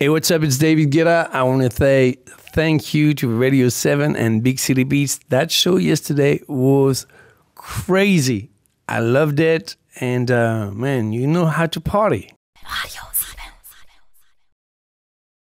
Hey, what's up? It's David Gira. I want to say thank you to Radio 7 and Big City Beats. That show yesterday was crazy. I loved it. And uh, man, you know how to party.